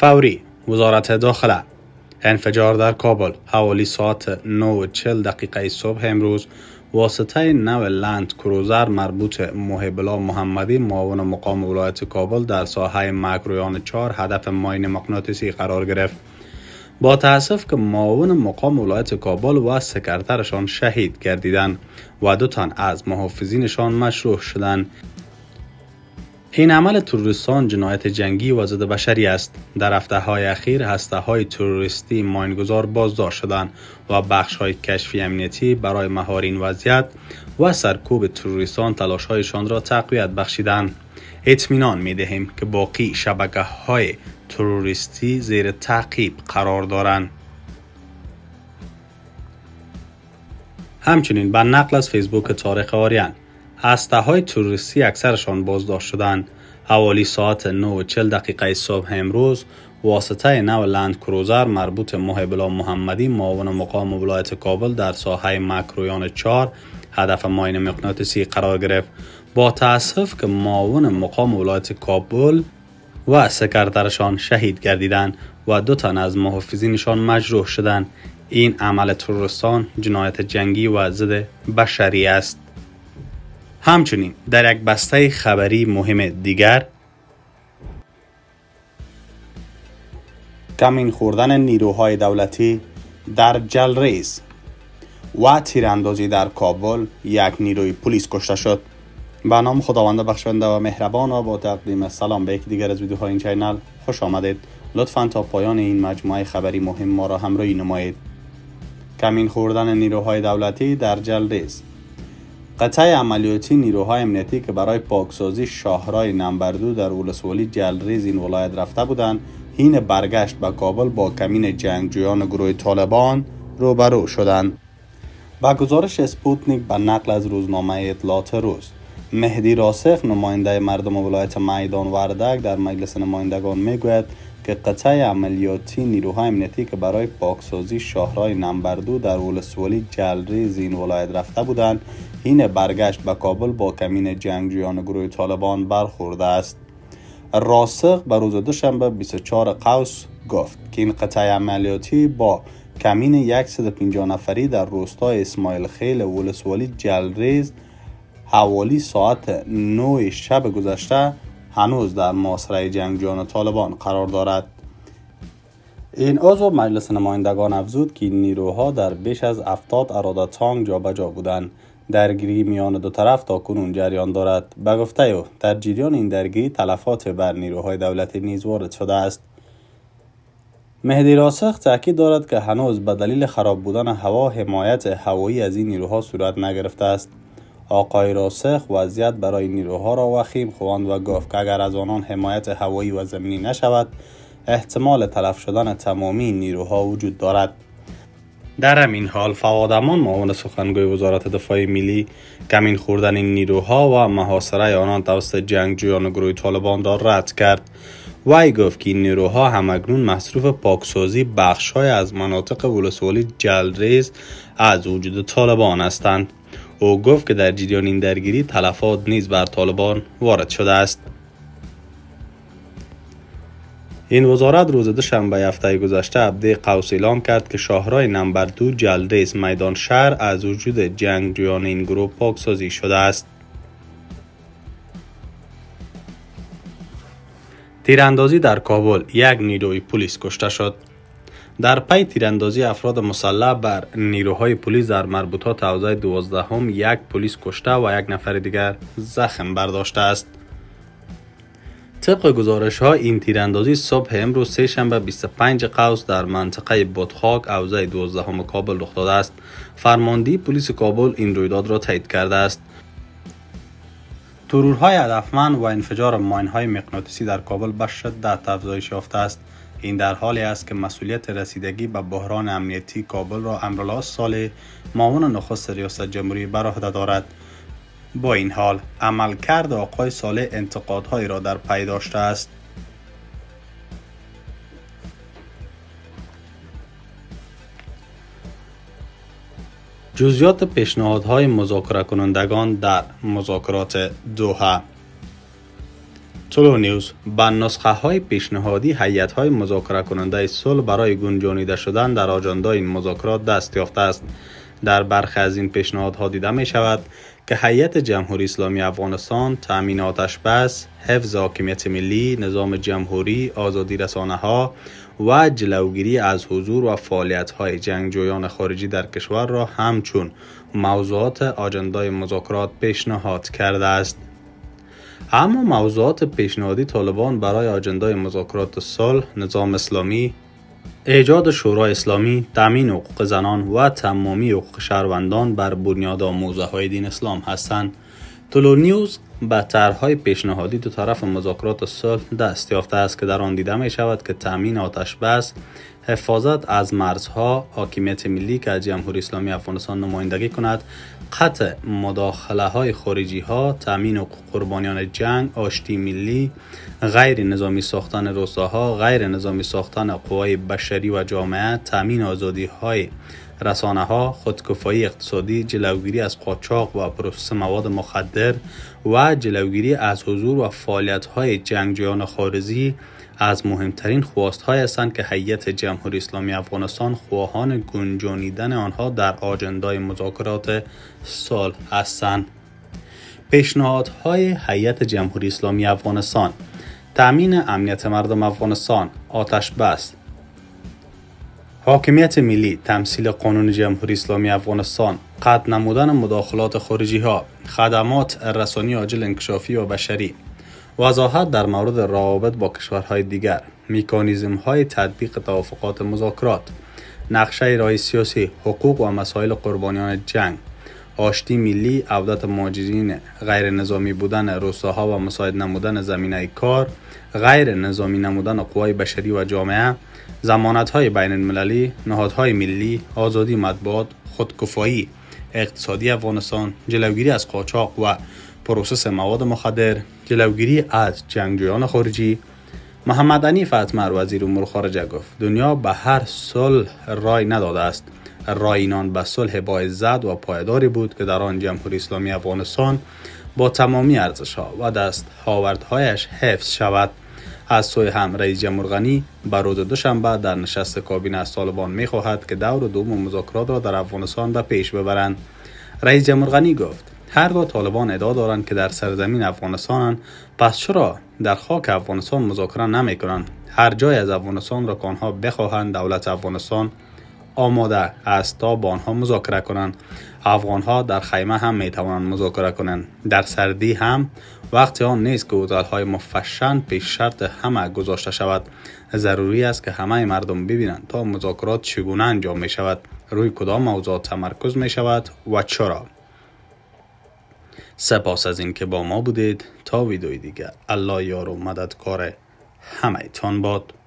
فوری وزارت داخله انفجار در کابل حوالی ساعت 9:40 دقیقه صبح امروز واسطه نو لند کروزر مربوط محبلا محمدی معاون مقام ولایت کابل در ساحه مکرویان 4 هدف ماین مقناطیسی قرار گرفت با تاسف که معاون مقام ولایت کابل و سکرترشان شهید گردیدن و دو تن از محافظینشان مشروح شدند این عمل تروریستان جنایت جنگی و ضد بشری است در هفته های اخیر هسته های تروریستی ماینگذار بازدار شدند و بخش های کشفی امنیتی برای مهار این وضعیت و سرکوب تروریستان تلاش هایشان را تقویت بخشیدند اطمینان می دهیم که باقی شبکه های تروریستی زیر تعقیب قرار دارند همچنین بر نقل از فیسبوک تاریخ آریان های توریستی اکثرشان بازداشت شدند حوالی ساعت 9 و دقیقه صبح امروز واسطه نو لند کروزر مربوط محبلا محمدی معاون مقام ولایت کابل در ساحه مکرویان 4 هدف ماین مقناطیسی قرار گرفت با تاسف که معاون مقام ولایت کابل و سکرترشان شهید گردیدند و دو تن از محافظینشان مجروح شدند این عمل ترورستان جنایت جنگی و ضد بشری است همچنین در یک بسته خبری مهم دیگر کمین خوردن نیروهای دولتی در جلریز و تیراندازی در کابل یک نیروی پلیس کشته شد به نام خداوند بخشنده و مهربان و با تقدیم سلام به یک دیگر از ویدیوهای این چینل خوش آمدید لطفا تا پایان این مجموعه خبری مهم ما را همراهی نمایید کمین خوردن نیروهای دولتی در جلریز قطعه عملیاتی نیروهای امنیتی که برای پاکسازی شاهرای نمبردو در ولسوالی جلریز این ولایت رفته بودند هین برگشت به کابل با کمین جنگجویان گروه طالبان روبرو شدند و گزارش سپوتنیک به نقل از روزنامه اطلاعات روز مهدی راسخ نماینده مردم ولایت میدان وردک در مجلس نمایندگان میگوید که قطعه عملیاتی نیروهای امنیتی که برای پاکسازی نمبر دو در ولسوالی جلری این ولایت رفته بودند این برگشت به کابل با کمین جنگجویان گروه طالبان برخورده است راسق به روز دوشنبه 24 قوس گفت که این قطعه عملیاتی با کمین 150 نفری در روستای اسماعیل خیل ولسوالی جلریز حوالی ساعت 9 شب گذشته هنوز در محاصره جان طالبان قرار دارد این عضو مجلس نمایندگان افزود که نیروها در بیش از 70 اراده تانگ جابجا بودند درگیری میان دو طرف تا کنون جریان دارد به گفته او در جریان این درگیری تلفات بر نیروهای دولت نیز وارد شده است مهدی راسخ تاکید دارد که هنوز به دلیل خراب بودن هوا حمایت هوایی از این نیروها صورت نگرفته است آقای راسخ وضعیت برای نیروها را وخیم خواند و گفت که اگر از آنان حمایت هوایی و زمینی نشود احتمال تلف شدن تمامی نیروها وجود دارد در این حال فوادمان معاون سخنگوی وزارت دفاع ملی کمین خوردن این نیروها و محاصره آنان توسط جنگجویان گروه طالبان را رد کرد وی گفت که این نیروها همکنون مصروف پاکسازی های از مناطق ولسوالی جلریز از وجود طالبان هستند او گفت که در جریان این درگیری تلفات نیز بر طالبان وارد شده است این وزارت روز دوشنبه هفته گذشته عبده قوس اعلام کرد که شاهرای نمبر دو جلدیس میدان شهر از وجود جویان این گروه پاکسازی شده است تیراندازی در کابل یک نیروی پلیس کشته شد در پای تیراندازی افراد مسلح بر نیروهای پلیس در مربوطات حوزه دوازدهم یک پلیس کشته و یک نفر دیگر زخم برداشته است. طبق گزارش ها این تیراندازی صبح امروز سه شنبه 25 قوس در منطقه بادخاک حوزه 12 هم کابل رخ داده است. فرماندهی پلیس کابل این رویداد را تایید کرده است. ترورهای هدفمند و انفجار های مغناطیسی در کابل به شدت افزایش یافته است. این در حالی است که مسئولیت رسیدگی به بحران امنیتی کابل را امرالله سال معاون نخست ریاست جمهوری بر عهده دارد با این حال عملکرد آقای ساله انتقادهایی را در پی داشته است جزیات پیشنهادهای مذاکره کنندگان در مذاکرات دوحه تلو نیوز با نسخه های پیشنهادی حیات های مذاکره کننده صلح برای گنجانیده شدن در آجندای این مذاکرات دست یافته است در برخی از این پیشنهادها دیده می شود که حیات جمهوری اسلامی افغانستان تامین آتش بس، حفظ حاکمیت ملی، نظام جمهوری، آزادی رسانه ها و جلوگیری از حضور و فعالیت های جنگجویان خارجی در کشور را همچون موضوعات آجندای مذاکرات پیشنهاد کرده است. اما موضوعات پیشنهادی طالبان برای اجندای مذاکرات صلح، نظام اسلامی، ایجاد شورای اسلامی، تامین حقوق زنان و تمامی حقوق شهروندان بر بنیاد آموزه های دین اسلام هستند. تولو نیوز به طرحهای پیشنهادی دو طرف مذاکرات صلح دست یافته است که در آن دیده می شود که تامین آتش بس حفاظت از مرزها حاکمیت ملی که از جمهوری اسلامی افغانستان نمایندگی کند قطع مداخله های خارجی ها تامین و قربانیان جنگ آشتی ملی غیر نظامی ساختن روستاها غیر نظامی ساختن قوای بشری و جامعه تامین آزادی های رسانه ها، خودکفایی اقتصادی، جلوگیری از قاچاق و پروسس مواد مخدر و جلوگیری از حضور و فعالیت های جنگجویان خارجی از مهمترین خواست های هستند که هیئت جمهوری اسلامی افغانستان خواهان گنجانیدن آنها در آجندای مذاکرات سال هستند. پیشنهادهای هیئت جمهوری اسلامی افغانستان تأمین امنیت مردم افغانستان، آتش بست، حاکمیت ملی تمثیل قانون جمهوری اسلامی افغانستان قطع نمودن مداخلات خارجی ها خدمات رسانی عاجل انکشافی و بشری وضاحت در مورد روابط با کشورهای دیگر میکانیزم های تطبیق توافقات مذاکرات نقشه رای سیاسی حقوق و مسائل قربانیان جنگ آشتی ملی عودت مهاجرین غیر نظامی بودن روستاها و مساعد نمودن زمینه کار غیر نظامی نمودن قوای بشری و جامعه های بین المللی، نهادهای ملی، آزادی مطبوعات، خودکفایی، اقتصادی افغانستان، جلوگیری از قاچاق و پروسس مواد مخدر، جلوگیری از جنگجویان خارجی، محمد انی فتمر وزیر امور خارجه گفت دنیا به هر صلح رای نداده است رای اینان به صلح با عزت و پایداری بود که در آن جمهوری اسلامی افغانستان با تمامی ها و دست هاوردهایش حفظ شود از سوی هم رئیس جمهور غنی به روز دوشنبه در نشست کابینه از طالبان خواهد که دور دوم مذاکرات را در افغانستان به پیش ببرند رئیس جمهور غنی گفت هر دو طالبان ادعا دارند که در سرزمین هن. پس چرا در خاک افغانستان مذاکره نمیکنند هر جای از افغانستان را که بخواهند دولت افغانستان آماده است تا با آنها مذاکره کنند افغان ها در خیمه هم می توانند مذاکره کنند در سردی هم وقتی آن نیست که هتل های مفشن پیش شرط همه گذاشته شود ضروری است که همه مردم ببینند تا مذاکرات چگونه انجام می شود روی کدام موضوع تمرکز می شود و چرا سپاس از اینکه با ما بودید تا ویدیوی دیگر الله یارو و مددکار همه تان باد